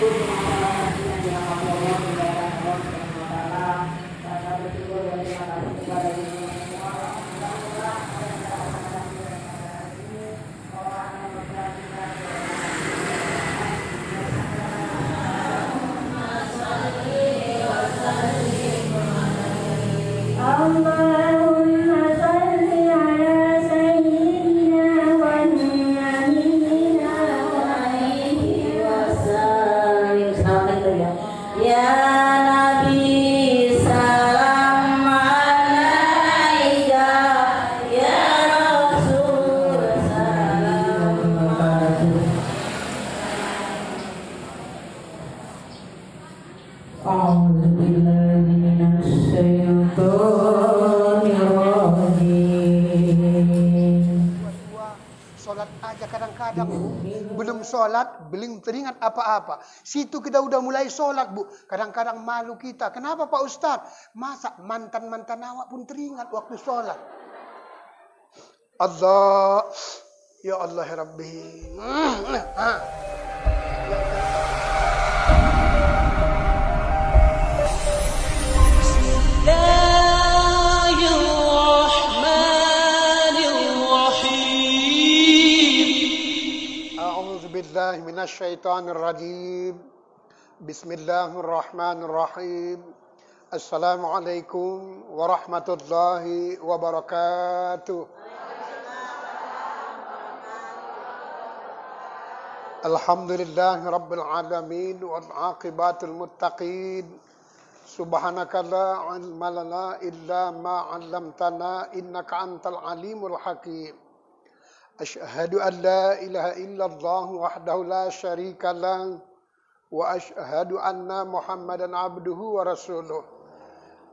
kepada Allah Subhanahu dan terima kasih kepada apa-apa. Situ kita udah mulai sholat bu. Kadang-kadang malu kita. Kenapa Pak Ustadz? Masa mantan-mantan awak pun teringat waktu sholat. Allah. Ya Allah ya Rabbi. بالله من الشيطان الرجيم بسم الله الرحمن الرحيم السلام عليكم ورحمة الله وبركاته الحمد لله رب العالمين والعاقبات المتقين سبحانك لا علم لنا إلا ما علمتنا إنك أنت العليم الحكيم أشهد أن لا إله إلا الله وحده لا شريك له وأشهد أن محمدا عبده ورسوله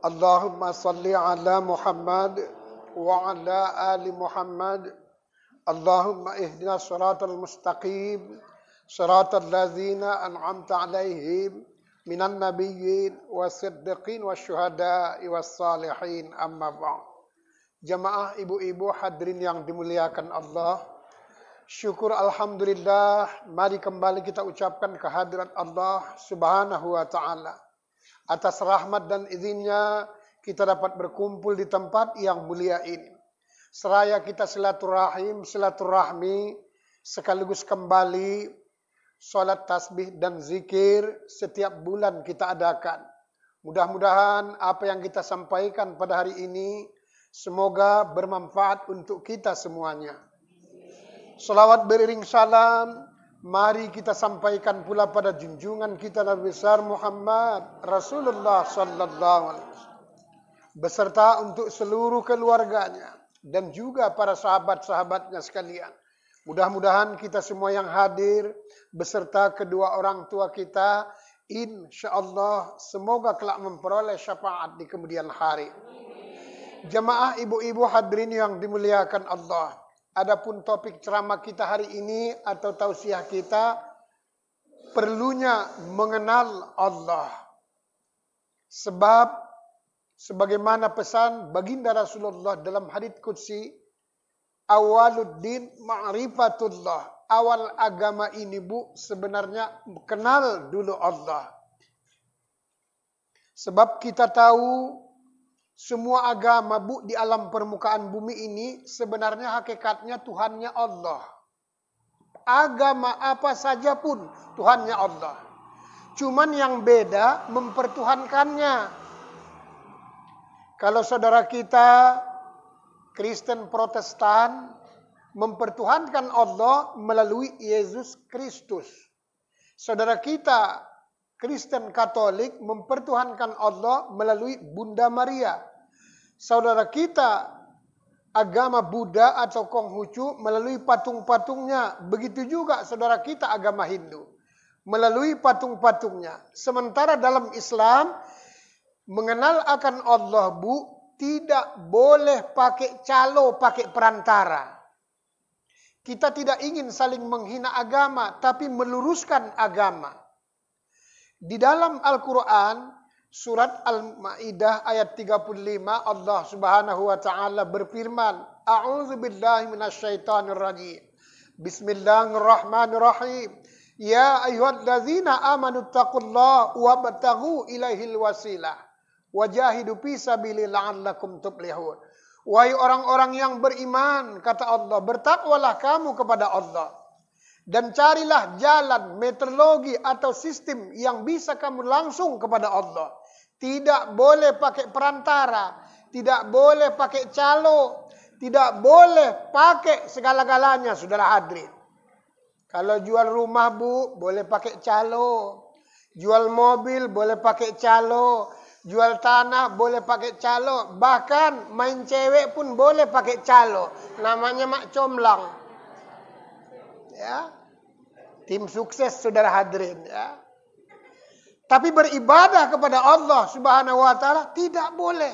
اللهم صل على محمد وعلى آل محمد اللهم اهدنا الصراط المستقيم صراط الذين أنعمت عليهم من النبيين والصديقين والشهداء والصالحين أما بعد Jamaah ibu-ibu hadirin yang dimuliakan Allah. Syukur Alhamdulillah, mari kembali kita ucapkan kehadiran Allah subhanahu wa ta'ala. Atas rahmat dan izinnya, kita dapat berkumpul di tempat yang mulia ini. Seraya kita silaturahim, silaturahmi, sekaligus kembali sholat tasbih dan zikir setiap bulan kita adakan. Mudah-mudahan apa yang kita sampaikan pada hari ini, Semoga bermanfaat untuk kita semuanya. Salawat beriring salam, mari kita sampaikan pula pada junjungan kita Nabi besar Muhammad Rasulullah sallallahu alaihi wasallam beserta untuk seluruh keluarganya dan juga para sahabat-sahabatnya sekalian. Mudah-mudahan kita semua yang hadir beserta kedua orang tua kita insya Allah semoga kelak memperoleh syafaat di kemudian hari. Jemaah ibu-ibu hadirin yang dimuliakan Allah. Adapun topik ceramah kita hari ini atau tausiah kita perlunya mengenal Allah. Sebab sebagaimana pesan baginda Rasulullah dalam hadits qudsi awaluddin ma'rifatullah. Awal agama ini Bu sebenarnya kenal dulu Allah. Sebab kita tahu semua agama bu di alam permukaan bumi ini sebenarnya hakikatnya Tuhannya Allah. Agama apa saja pun Tuhannya Allah. Cuman yang beda mempertuhankannya. Kalau saudara kita Kristen Protestan mempertuhankan Allah melalui Yesus Kristus. Saudara kita Kristen Katolik mempertuhankan Allah melalui Bunda Maria saudara kita agama Buddha atau Konghucu melalui patung-patungnya. Begitu juga saudara kita agama Hindu melalui patung-patungnya. Sementara dalam Islam mengenal akan Allah Bu tidak boleh pakai calo, pakai perantara. Kita tidak ingin saling menghina agama tapi meluruskan agama. Di dalam Al-Qur'an Surat Al-Maidah ayat 35 Allah Subhanahu wa taala berfirman, "A'udzu billahi minasyaitonir rajim. Bismillahirrahmanirrahim. Ya ayyuhallazina amanu taqullaha wabtaghu ilaihil wasilah wajahidu fi sabili la'allakum tuflihun." Wahai orang-orang yang beriman, kata Allah, bertakwalah kamu kepada Allah dan carilah jalan, metodologi atau sistem yang bisa kamu langsung kepada Allah. Tidak boleh pakai perantara, tidak boleh pakai calo, tidak boleh pakai segala-galanya, saudara hadirin. Kalau jual rumah bu, boleh pakai calo. Jual mobil, boleh pakai calo. Jual tanah, boleh pakai calo. Bahkan main cewek pun boleh pakai calo. Namanya mak comlang. Ya. Tim sukses saudara hadirin. Ya. Tapi beribadah kepada Allah Subhanahu wa taala tidak boleh.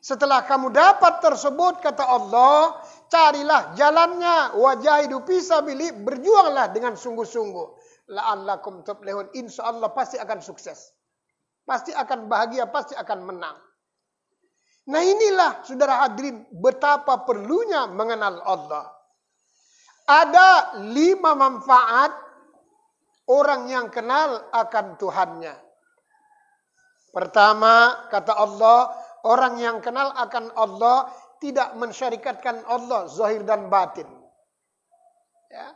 Setelah kamu dapat tersebut kata Allah, carilah jalannya wajah bisa fisabilillah, berjuanglah dengan sungguh-sungguh. La'allakum insya Allah pasti akan sukses. Pasti akan bahagia, pasti akan menang. Nah inilah saudara hadirin betapa perlunya mengenal Allah. Ada lima manfaat orang yang kenal akan Tuhannya. Pertama, kata Allah, orang yang kenal akan Allah tidak mensyarikatkan Allah zahir dan batin. Ya.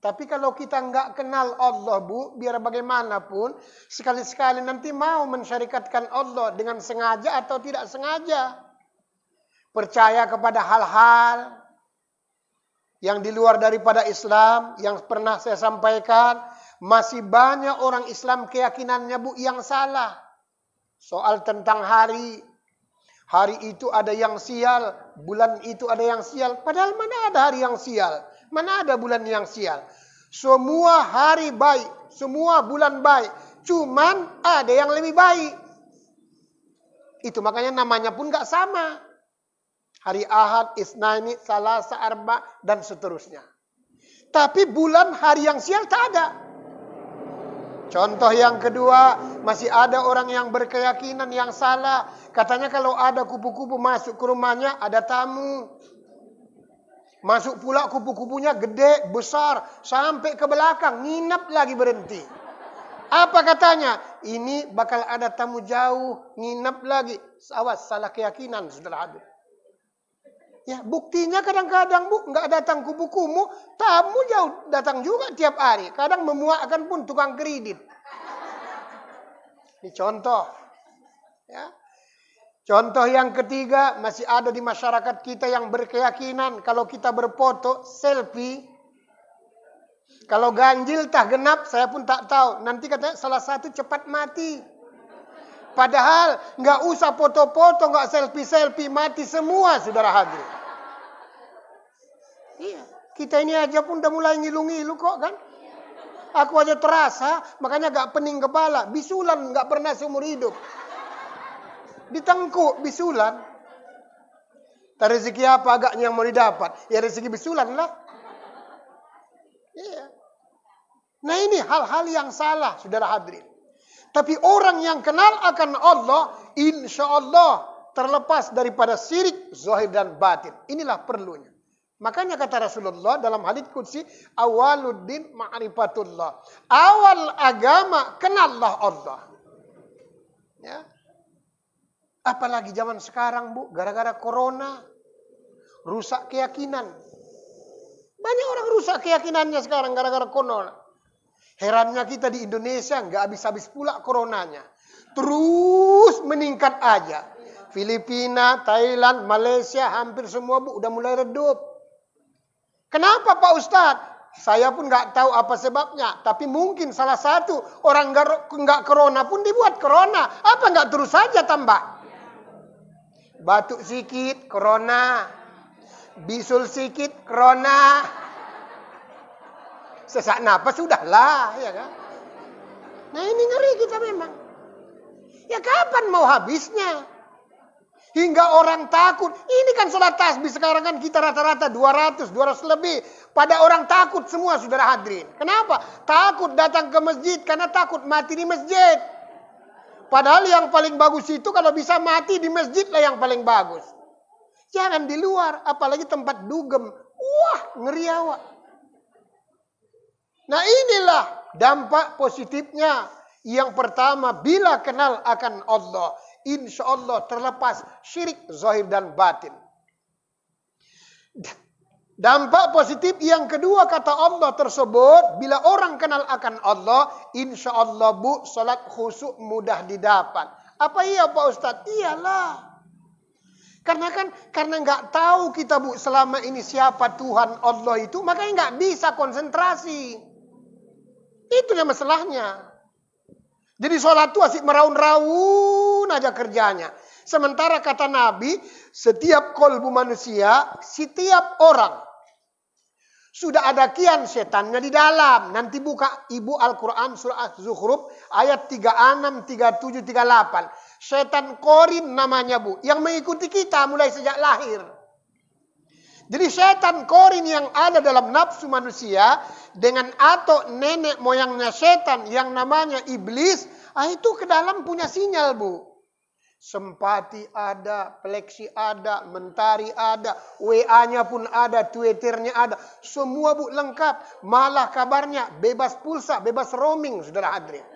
Tapi kalau kita nggak kenal Allah, Bu, biar bagaimanapun, sekali-sekali nanti mau mensyarikatkan Allah dengan sengaja atau tidak sengaja. Percaya kepada hal-hal yang di luar daripada Islam, yang pernah saya sampaikan, masih banyak orang Islam keyakinannya bu yang salah. Soal tentang hari. Hari itu ada yang sial. Bulan itu ada yang sial. Padahal mana ada hari yang sial. Mana ada bulan yang sial. Semua hari baik. Semua bulan baik. Cuman ada yang lebih baik. Itu makanya namanya pun gak sama. Hari Ahad, Isnaini, Salasa, Arba, dan seterusnya. Tapi bulan hari yang sial tak ada. Contoh yang kedua, masih ada orang yang berkeyakinan yang salah. Katanya kalau ada kupu-kupu masuk ke rumahnya, ada tamu. Masuk pula kupu-kupunya gede, besar, sampai ke belakang, nginep lagi berhenti. Apa katanya? Ini bakal ada tamu jauh, nginep lagi. Awas, salah keyakinan, setelah hadir. Ya, buktinya kadang-kadang bu nggak datang ke bukumu, tamu jauh datang juga tiap hari. Kadang memuakkan pun tukang kredit. Ini contoh. Ya. Contoh yang ketiga masih ada di masyarakat kita yang berkeyakinan kalau kita berfoto selfie kalau ganjil tak genap saya pun tak tahu. Nanti katanya salah satu cepat mati. Padahal nggak usah foto-foto, nggak selfie-selfie mati semua saudara hadir. Iya. Kita ini aja pun udah mulai ngilu-ngilu kok kan? Aku aja terasa, makanya gak pening kepala. Bisulan gak pernah seumur hidup. Ditengkuk, bisulan. Tak rezeki apa agaknya yang mau didapat? Ya rezeki bisulan lah. Iya. Nah ini hal-hal yang salah, saudara hadirin. Tapi orang yang kenal akan Allah, insya Allah terlepas daripada sirik, zahir dan batin. Inilah perlunya. Makanya kata Rasulullah dalam hadits kudsi, awaluddin ma'rifatullah. Awal agama kenallah Allah. Ya. Apalagi zaman sekarang, Bu, gara-gara corona rusak keyakinan. Banyak orang rusak keyakinannya sekarang gara-gara corona. Herannya kita di Indonesia nggak habis-habis pula coronanya. Terus meningkat aja. Filipina, Thailand, Malaysia hampir semua Bu udah mulai redup. Kenapa Pak Ustadz? Saya pun nggak tahu apa sebabnya, tapi mungkin salah satu orang nggak corona pun dibuat corona. Apa nggak terus saja tambah? Batuk sikit, corona. Bisul sikit, corona. Sesak napas sudahlah, ya kan? Nah ini ngeri kita memang. Ya kapan mau habisnya? Hingga orang takut. Ini kan sholat tasbih sekarang kan kita rata-rata 200, 200 lebih. Pada orang takut semua saudara hadirin. Kenapa? Takut datang ke masjid karena takut mati di masjid. Padahal yang paling bagus itu kalau bisa mati di masjid lah yang paling bagus. Jangan di luar, apalagi tempat dugem. Wah, ngeri awak. Nah inilah dampak positifnya. Yang pertama, bila kenal akan Allah insya Allah terlepas syirik zahir dan batin. Dampak positif yang kedua kata Allah tersebut, bila orang kenal akan Allah, insya Allah bu, salat khusuk mudah didapat. Apa iya Pak Ustadz? Iyalah. Karena kan, karena nggak tahu kita bu selama ini siapa Tuhan Allah itu, makanya nggak bisa konsentrasi. Itu yang masalahnya. Jadi sholat itu asik meraun-raun aja kerjanya. Sementara kata Nabi, setiap kolbu manusia, setiap orang sudah ada kian setannya di dalam. Nanti buka Ibu Al-Qur'an surah Az-Zukhruf ayat 36, 37, 38. Setan korin namanya Bu yang mengikuti kita mulai sejak lahir. Jadi setan korin yang ada dalam nafsu manusia dengan atau nenek moyangnya setan yang namanya iblis, ah itu ke dalam punya sinyal, Bu. Sempati ada, pleksi ada, mentari ada, WA-nya pun ada, Twitter-nya ada. Semua bu lengkap. Malah kabarnya bebas pulsa, bebas roaming, saudara Adrian.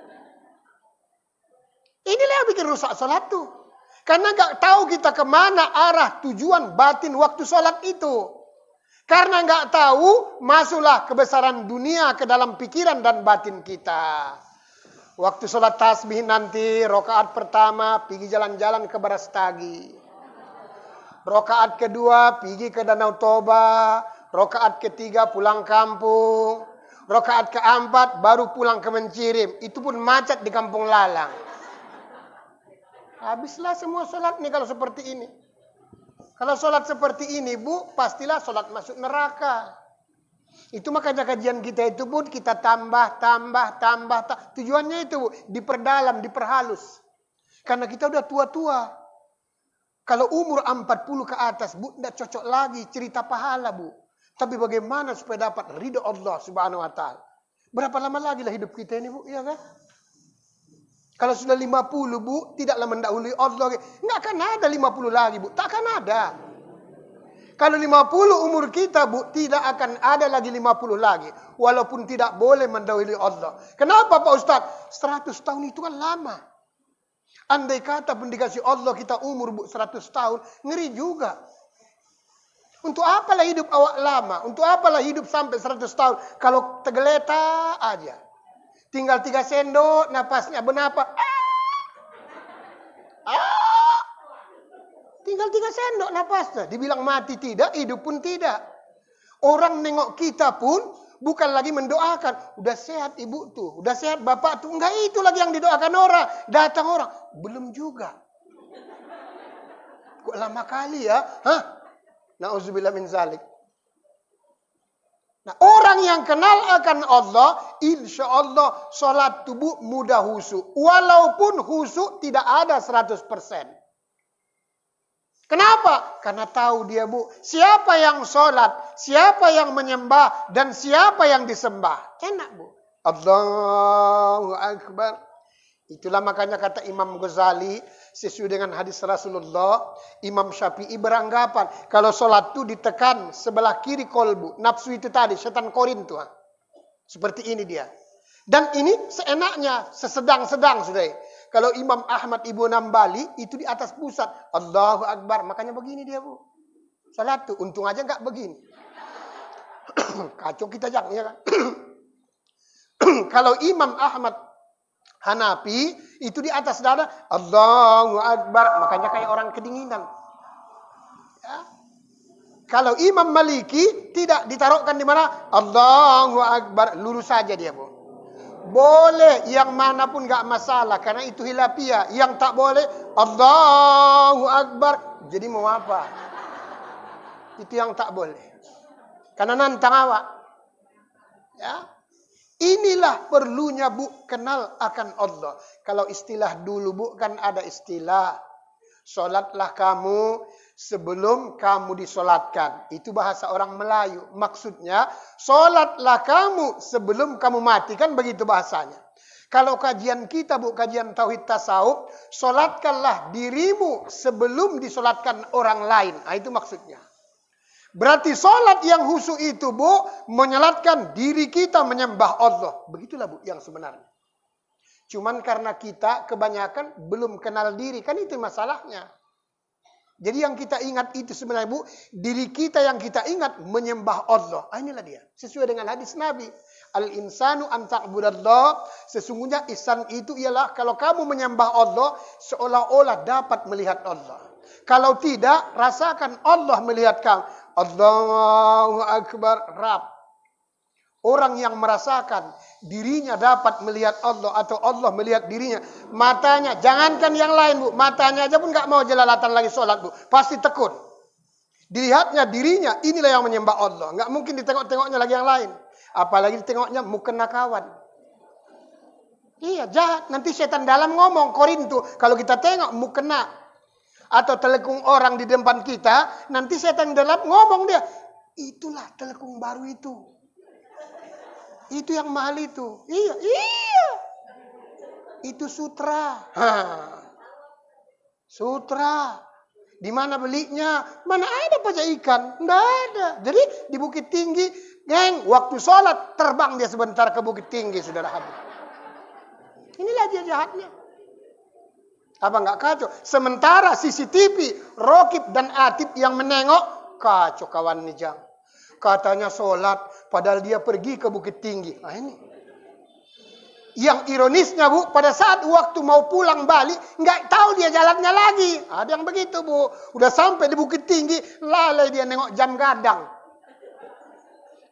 Inilah yang bikin rusak salat tuh. Karena nggak tahu kita kemana arah tujuan batin waktu sholat itu. Karena nggak tahu, masuklah kebesaran dunia ke dalam pikiran dan batin kita. Waktu sholat tasbih nanti, rokaat pertama, pergi jalan-jalan ke Barastagi. Rokaat kedua, pergi ke Danau Toba. Rokaat ketiga, pulang kampung. Rokaat keempat, baru pulang ke Mencirim. Itu pun macet di Kampung Lalang. Habislah semua sholat nih kalau seperti ini. Kalau sholat seperti ini, Bu, pastilah sholat masuk neraka. Itu makanya kajian kita itu pun kita tambah, tambah, tambah. Ta Tujuannya itu, Bu, diperdalam, diperhalus. Karena kita udah tua-tua. Kalau umur 40 ke atas, Bu, tidak cocok lagi cerita pahala, Bu. Tapi bagaimana supaya dapat ridho Allah subhanahu wa ta'ala. Berapa lama lagi lah hidup kita ini, Bu, iya kan? Kalau sudah 50 bu, tidaklah mendahului Allah. Nggak akan ada 50 lagi bu, tak akan ada. Kalau 50 umur kita bu, tidak akan ada lagi 50 lagi. Walaupun tidak boleh mendahului Allah. Kenapa Pak Ustadz? 100 tahun itu kan lama. Andai kata pun dikasih Allah kita umur bu 100 tahun, ngeri juga. Untuk apalah hidup awak lama? Untuk apalah hidup sampai 100 tahun? Kalau tergeletak aja. Tinggal tiga sendok napasnya benapa? Ah. ah. Tinggal tiga sendok napasnya. Dibilang mati tidak, hidup pun tidak. Orang nengok kita pun bukan lagi mendoakan. Udah sehat ibu tuh, udah sehat bapak tuh. Enggak itu lagi yang didoakan orang. Datang orang, belum juga. Kok lama kali ya? Hah? Nauzubillah min zalik. Nah, orang yang kenal akan Allah, insya Allah sholat tubuh mudah husu. Walaupun husu tidak ada 100%. Kenapa? Karena tahu dia bu, siapa yang sholat, siapa yang menyembah, dan siapa yang disembah. Enak bu. Allahu Akbar. Itulah makanya kata Imam Ghazali, Sesuai dengan hadis Rasulullah, Imam Syafi'i beranggapan kalau sholat itu ditekan sebelah kiri kolbu. Nafsu itu tadi, setan korin tuh. Seperti ini dia. Dan ini seenaknya, sesedang-sedang sudah. Kalau Imam Ahmad Ibu Nambali itu di atas pusat. Allah Akbar. Makanya begini dia bu. Salat tuh. Untung aja nggak begini. Kacau kita jangan ya kan. kalau Imam Ahmad Hanapi itu di atas dada Allahu Akbar makanya kayak orang kedinginan ya. kalau Imam Maliki tidak ditaruhkan di mana Allahu Akbar lurus saja dia bu boleh yang manapun gak masalah karena itu hilafia yang tak boleh Allahu Akbar jadi mau apa itu yang tak boleh karena nantang awak ya Inilah perlunya bu kenal akan Allah. Kalau istilah dulu bu kan ada istilah. Solatlah kamu sebelum kamu disolatkan. Itu bahasa orang Melayu. Maksudnya solatlah kamu sebelum kamu mati. Kan begitu bahasanya. Kalau kajian kita bu, kajian Tauhid Tasawuf. Solatkanlah dirimu sebelum disolatkan orang lain. Nah, itu maksudnya. Berarti sholat yang husu itu bu, menyelatkan diri kita menyembah Allah. Begitulah bu yang sebenarnya. Cuman karena kita kebanyakan belum kenal diri, kan itu masalahnya. Jadi yang kita ingat itu sebenarnya bu, diri kita yang kita ingat menyembah Allah. Ah, inilah dia, sesuai dengan hadis Nabi. Al-insanu antakbudallah. Sesungguhnya isan itu ialah kalau kamu menyembah Allah, seolah-olah dapat melihat Allah. Kalau tidak, rasakan Allah melihat kamu. Allahu Akbar Rab. Orang yang merasakan dirinya dapat melihat Allah atau Allah melihat dirinya. Matanya, jangankan yang lain bu, matanya aja pun gak mau jelalatan lagi sholat bu. Pasti tekun. Dilihatnya dirinya, inilah yang menyembah Allah. Nggak mungkin ditengok-tengoknya lagi yang lain. Apalagi ditengoknya mukena kawan. Iya jahat. Nanti setan dalam ngomong Korintu. Kalau kita tengok mukena atau telekung orang di depan kita, nanti setan dalam ngomong dia, itulah telekung baru itu. Itu yang mahal itu. Iya, iya. Itu sutra. Ha. Sutra. Di mana belinya? Mana ada pajak ikan? Enggak ada. Jadi di Bukit Tinggi, geng, waktu sholat terbang dia sebentar ke Bukit Tinggi, saudara Habib. Inilah dia jahatnya. Apa nggak kacau? Sementara CCTV, Rokib dan Atib yang menengok, kacau kawan Nijang. Katanya sholat, padahal dia pergi ke Bukit Tinggi. Nah ini. Yang ironisnya bu, pada saat waktu mau pulang balik, nggak tahu dia jalannya lagi. Ada yang begitu bu, udah sampai di Bukit Tinggi, lalai dia nengok jam gadang.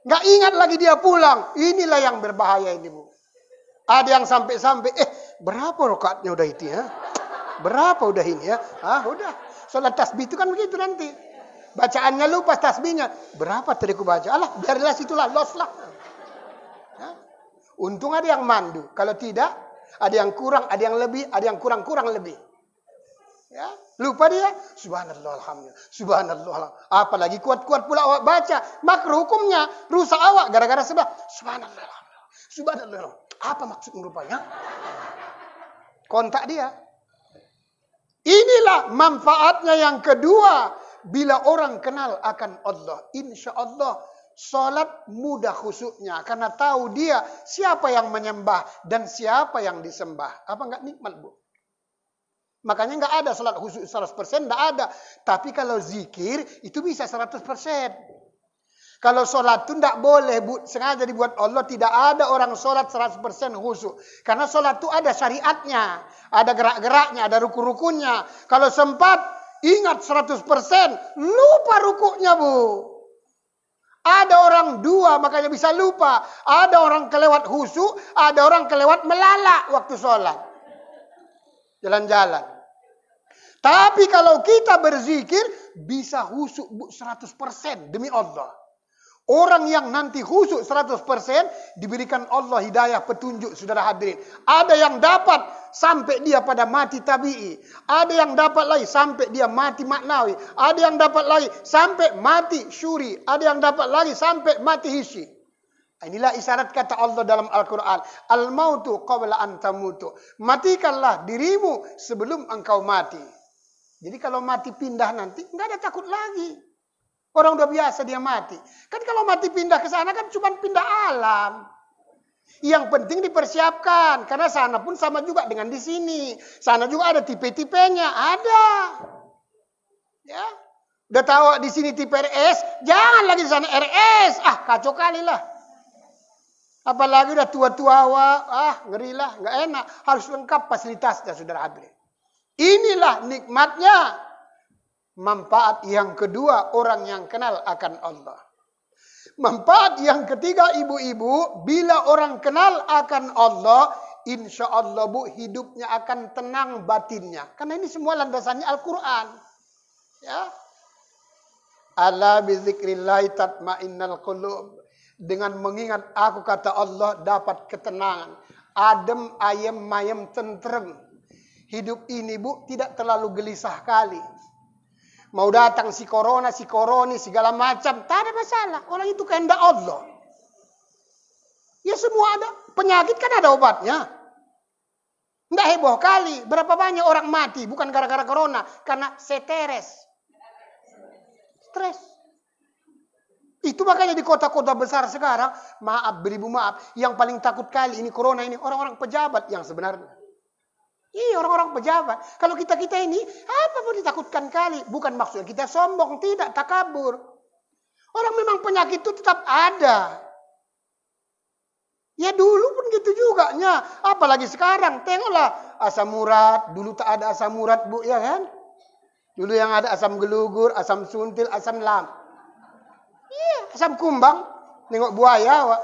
Nggak ingat lagi dia pulang. Inilah yang berbahaya ini bu. Ada yang sampai-sampai, eh berapa rokatnya udah itu ya? Berapa udah ini ya? Ah, udah. Salat tasbih itu kan begitu nanti. Bacaannya lupa tasbihnya. Berapa tadi ku baca? Alah, biarlah situlah, los lah. Ya? Untung ada yang mandu. Kalau tidak, ada yang kurang, ada yang lebih, ada yang kurang-kurang lebih. Ya, lupa dia. Subhanallah, alhamdulillah. Subhanallah. alhamdulillah. Apalagi kuat-kuat pula awak baca. makruh hukumnya rusak awak gara-gara sebab. Subhanallah. alhamdulillah Subhanallah. Apa maksud rupanya? Kontak dia. Inilah manfaatnya yang kedua. Bila orang kenal akan Allah. Insya Allah sholat mudah khusyuknya. Karena tahu dia siapa yang menyembah dan siapa yang disembah. Apa enggak nikmat bu? Makanya enggak ada sholat khusyuk 100%, enggak ada. Tapi kalau zikir itu bisa 100%. Kalau sholat itu tidak boleh bu, sengaja dibuat Allah tidak ada orang sholat 100% khusus. Karena sholat itu ada syariatnya, ada gerak-geraknya, ada ruku rukunya Kalau sempat ingat 100% lupa rukuknya bu. Ada orang dua makanya bisa lupa. Ada orang kelewat husu, ada orang kelewat melala waktu sholat. Jalan-jalan. Tapi kalau kita berzikir bisa husuk 100% demi Allah. Orang yang nanti khusyuk 100% diberikan Allah hidayah petunjuk saudara hadirin. Ada yang dapat sampai dia pada mati tabi'i. Ada yang dapat lagi sampai dia mati maknawi. Ada yang dapat lagi sampai mati syuri. Ada yang dapat lagi sampai mati hisi. Nah, inilah isyarat kata Allah dalam Al-Quran. Al-mautu qabla antamutu. Matikanlah dirimu sebelum engkau mati. Jadi kalau mati pindah nanti, enggak ada takut lagi. Orang udah biasa dia mati. Kan kalau mati pindah ke sana kan cuma pindah alam. Yang penting dipersiapkan karena sana pun sama juga dengan di sini. Sana juga ada tipe-tipenya, ada. Ya. Udah tahu di sini tipe RS, jangan lagi di sana RS. Ah, kacau kali lah. Apalagi udah tua-tua, ah ngeri lah, nggak enak. Harus lengkap fasilitasnya, saudara Abri. Inilah nikmatnya Manfaat yang kedua orang yang kenal akan Allah. Manfaat yang ketiga ibu-ibu, bila orang kenal akan Allah, insya Allah bu hidupnya akan tenang batinnya. Karena ini semua landasannya Al-Quran. Ya. bizikrillahi tatmainnal qulub. Dengan mengingat aku kata Allah dapat ketenangan. Adem, ayem, mayem, tentrem. Hidup ini bu tidak terlalu gelisah kali. Mau datang si corona, si koroni, segala macam. Tak ada masalah. Orang itu kehendak Allah. Ya semua ada. Penyakit kan ada obatnya. tidak heboh kali. Berapa banyak orang mati. Bukan gara-gara corona. Karena seteres. Stres. Itu makanya di kota-kota besar sekarang. Maaf, beribu maaf. Yang paling takut kali ini corona ini. Orang-orang pejabat yang sebenarnya. Iya orang-orang pejabat. Kalau kita-kita ini apa pun ditakutkan kali? Bukan maksudnya kita sombong, tidak, takabur. Orang memang penyakit itu tetap ada. Ya dulu pun gitu juga Ya. apalagi sekarang. Tengoklah asam urat, dulu tak ada asam urat Bu ya kan? Dulu yang ada asam gelugur, asam suntil, asam lam. Iya, asam kumbang. Nengok buaya, wak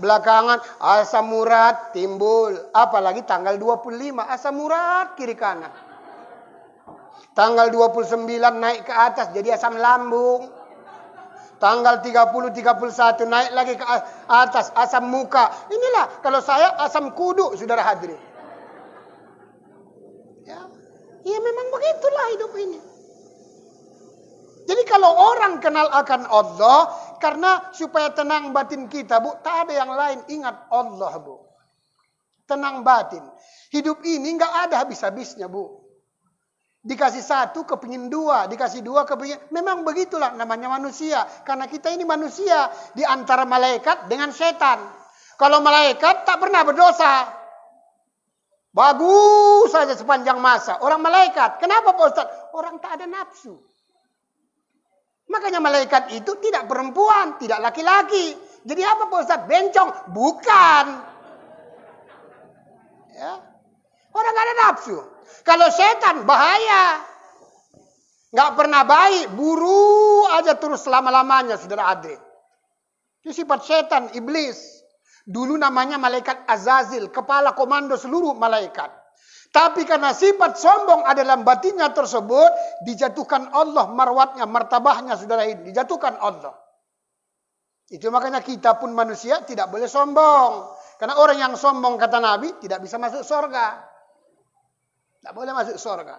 belakangan asam urat timbul. Apalagi tanggal 25 asam urat kiri kanan. Tanggal 29 naik ke atas jadi asam lambung. Tanggal 30, 31 naik lagi ke atas asam muka. Inilah kalau saya asam kudu saudara hadirin. Ya, ya memang begitulah hidup ini. Jadi kalau orang kenal akan Allah, karena supaya tenang batin kita, Bu, tak ada yang lain. Ingat Allah, Bu. Tenang batin. Hidup ini nggak ada habis-habisnya, Bu. Dikasih satu, kepingin dua. Dikasih dua, kepingin... Memang begitulah namanya manusia. Karena kita ini manusia. Di antara malaikat dengan setan. Kalau malaikat tak pernah berdosa. Bagus saja sepanjang masa. Orang malaikat. Kenapa Pak Ustaz? Orang tak ada nafsu. Makanya malaikat itu tidak perempuan, tidak laki-laki. Jadi apa Pak Ustaz? Bencong? Bukan. Ya. Orang gak ada nafsu. Kalau setan bahaya. Gak pernah baik, buru aja terus selama-lamanya saudara Adri. Itu sifat setan, iblis. Dulu namanya malaikat Azazil, kepala komando seluruh malaikat. Tapi karena sifat sombong ada dalam batinnya tersebut, dijatuhkan Allah marwatnya, martabahnya saudara ini, dijatuhkan Allah. Itu makanya kita pun manusia tidak boleh sombong. Karena orang yang sombong kata Nabi tidak bisa masuk surga. Tidak boleh masuk surga.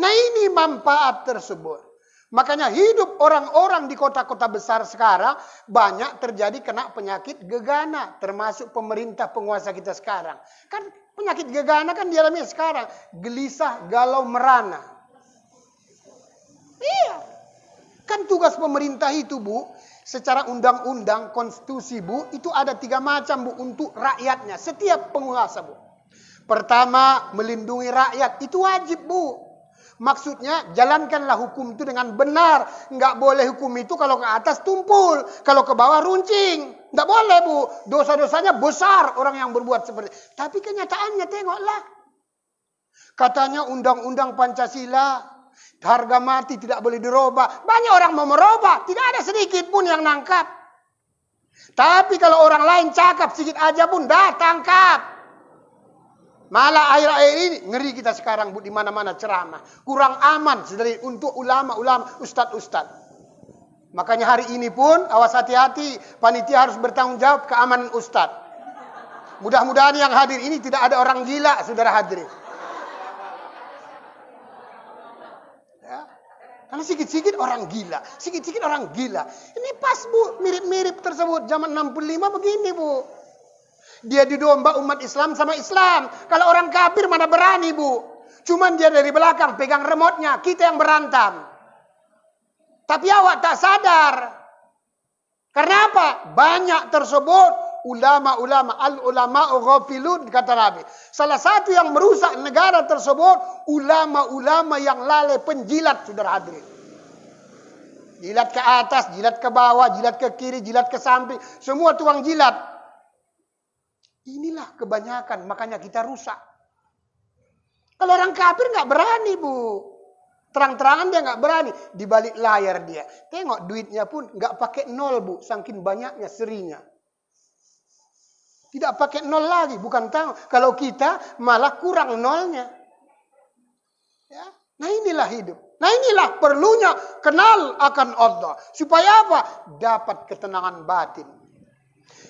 Nah ini manfaat tersebut. Makanya hidup orang-orang di kota-kota besar sekarang banyak terjadi kena penyakit gegana termasuk pemerintah penguasa kita sekarang. Kan Penyakit gegana kan dialami sekarang. Gelisah, galau, merana. Iya. Kan tugas pemerintah itu bu, secara undang-undang konstitusi bu, itu ada tiga macam bu untuk rakyatnya. Setiap penguasa bu. Pertama, melindungi rakyat. Itu wajib bu. Maksudnya jalankanlah hukum itu dengan benar. Enggak boleh hukum itu kalau ke atas tumpul, kalau ke bawah runcing. Enggak boleh bu, dosa-dosanya besar orang yang berbuat seperti. Tapi kenyataannya tengoklah. Katanya undang-undang Pancasila, harga mati tidak boleh dirobah. Banyak orang mau merubah, tidak ada sedikit pun yang nangkap. Tapi kalau orang lain cakap sedikit aja pun dah tangkap. Malah akhir-akhir ini ngeri kita sekarang bu di mana-mana ceramah. Kurang aman sendiri untuk ulama-ulama, ustad-ustad. Makanya hari ini pun awas hati-hati, panitia harus bertanggung jawab keamanan ustad. Mudah-mudahan yang hadir ini tidak ada orang gila, saudara hadirin. Ya. Karena sikit-sikit orang gila, sikit-sikit orang gila. Ini pas bu, mirip-mirip tersebut zaman 65 begini bu. Dia didomba umat Islam sama Islam. Kalau orang kafir mana berani bu. Cuman dia dari belakang pegang remotnya. Kita yang berantam. Tapi awak tak sadar. Kenapa? Banyak tersebut ulama-ulama al-ulama ghafilun kata Nabi. Salah satu yang merusak negara tersebut ulama-ulama yang lalai penjilat saudara hadirin. Jilat ke atas, jilat ke bawah, jilat ke kiri, jilat ke samping. Semua tuang jilat. Inilah kebanyakan, makanya kita rusak. Kalau orang kafir nggak berani, Bu. Terang-terangan dia nggak berani. Di balik layar dia. Tengok duitnya pun nggak pakai nol, Bu. Sangkin banyaknya serinya. Tidak pakai nol lagi, bukan tahu. Kalau kita malah kurang nolnya. Ya. Nah inilah hidup. Nah inilah perlunya kenal akan Allah. Supaya apa? Dapat ketenangan batin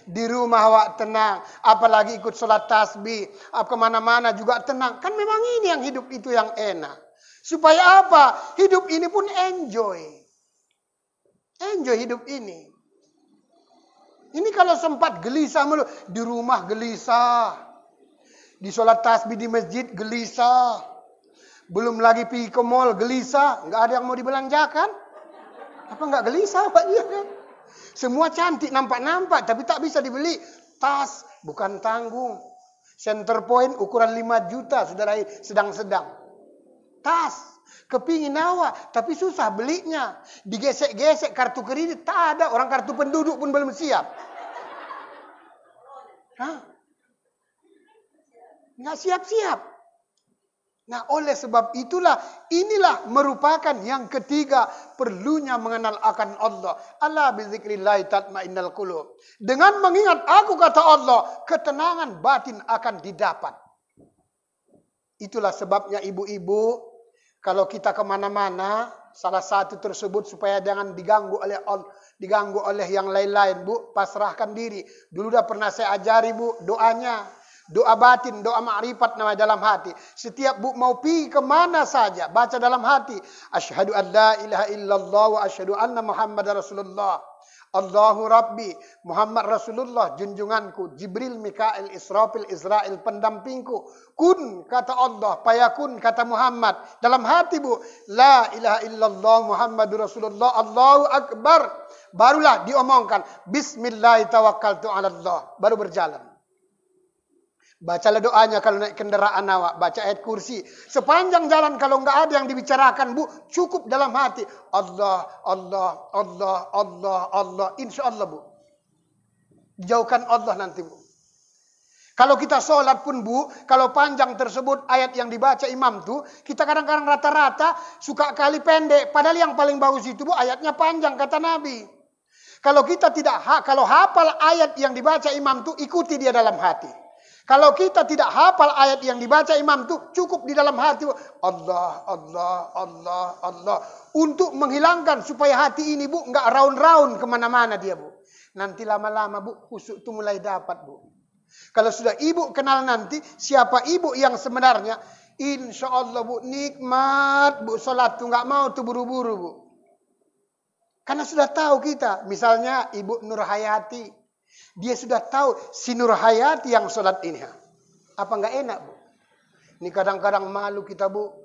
di rumah awak tenang, apalagi ikut sholat tasbih, apa kemana-mana juga tenang. Kan memang ini yang hidup itu yang enak. Supaya apa? Hidup ini pun enjoy. Enjoy hidup ini. Ini kalau sempat gelisah mulu, di rumah gelisah. Di sholat tasbih di masjid gelisah. Belum lagi pergi ke mall gelisah, nggak ada yang mau dibelanjakan. Apa nggak gelisah Pak? Iya kan? Semua cantik nampak-nampak tapi tak bisa dibeli. Tas bukan tanggung. Center point ukuran 5 juta saudara sedang-sedang. Tas kepingin awak tapi susah belinya. Digesek-gesek kartu kredit tak ada orang kartu penduduk pun belum siap. Hah? Nggak siap-siap. Nah, oleh sebab itulah inilah merupakan yang ketiga perlunya mengenal akan Allah. Allah bizikrillah tatmainnal qulub. Dengan mengingat aku kata Allah, ketenangan batin akan didapat. Itulah sebabnya ibu-ibu kalau kita kemana-mana salah satu tersebut supaya jangan diganggu oleh Allah, diganggu oleh yang lain-lain, Bu, pasrahkan diri. Dulu udah pernah saya ajari, Bu, doanya Doa batin, doa ma'rifat nama dalam hati. Setiap bu mau pergi kemana saja, baca dalam hati. Asyhadu an la ilaha illallah wa ashadu anna Muhammad Rasulullah. Allahu Rabbi, Muhammad Rasulullah, junjunganku, Jibril, Mikail, Israfil, Israel, pendampingku. Kun, kata Allah, payakun, kata Muhammad. Dalam hati bu, La ilaha illallah Muhammadur Rasulullah, Allahu Akbar. Barulah diomongkan, Bismillah tawakkaltu ala Allah. Baru berjalan. Bacalah doanya kalau naik kendaraan awak, baca ayat kursi. Sepanjang jalan kalau enggak ada yang dibicarakan, Bu, cukup dalam hati. Allah, Allah, Allah, Allah, Allah. Insya Allah, Bu. Jauhkan Allah nanti, Bu. Kalau kita sholat pun bu, kalau panjang tersebut ayat yang dibaca imam tuh, kita kadang-kadang rata-rata suka kali pendek. Padahal yang paling bagus itu bu ayatnya panjang kata Nabi. Kalau kita tidak, kalau hafal ayat yang dibaca imam tuh ikuti dia dalam hati. Kalau kita tidak hafal ayat yang dibaca imam itu cukup di dalam hati Allah, Allah, Allah, Allah untuk menghilangkan supaya hati ini bu nggak raun-raun kemana-mana dia bu. Nanti lama-lama bu khusuk itu mulai dapat bu. Kalau sudah ibu kenal nanti siapa ibu yang sebenarnya, insya Allah bu nikmat bu solat tuh nggak mau tuh buru-buru bu. Karena sudah tahu kita, misalnya ibu Nurhayati. Dia sudah tahu si Nur yang sholat ini. Apa enggak enak, Bu? Ini kadang-kadang malu kita, Bu.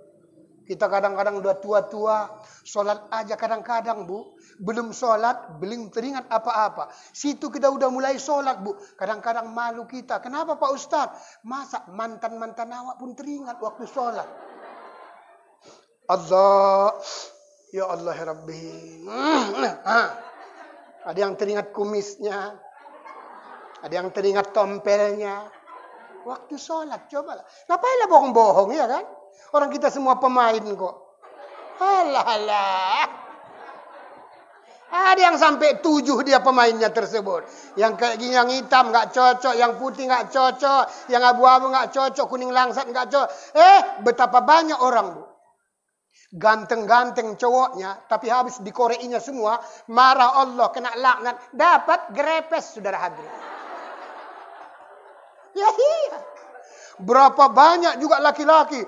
Kita kadang-kadang udah tua-tua, sholat aja kadang-kadang, Bu. Belum sholat, belum teringat apa-apa. Situ kita udah mulai sholat, Bu. Kadang-kadang malu kita. Kenapa Pak Ustaz? Masa mantan-mantan awak pun teringat waktu sholat. Allah, ya Allah ya Rabbi. Hmm, hmm, hmm. Ada yang teringat kumisnya, ada yang teringat tompelnya. Waktu sholat, coba lah. Ngapain lah bohong bohong ya kan? Orang kita semua pemain kok. Alah, alah. Ada yang sampai tujuh dia pemainnya tersebut. Yang kayak gini, yang hitam nggak cocok, yang putih nggak cocok, yang abu-abu nggak cocok, kuning langsat nggak cocok. Eh, betapa banyak orang bu. Ganteng-ganteng cowoknya, tapi habis dikoreinya semua, marah Allah, kena laknat, dapat grepes saudara hadirin. Ya iya. Berapa banyak juga laki-laki.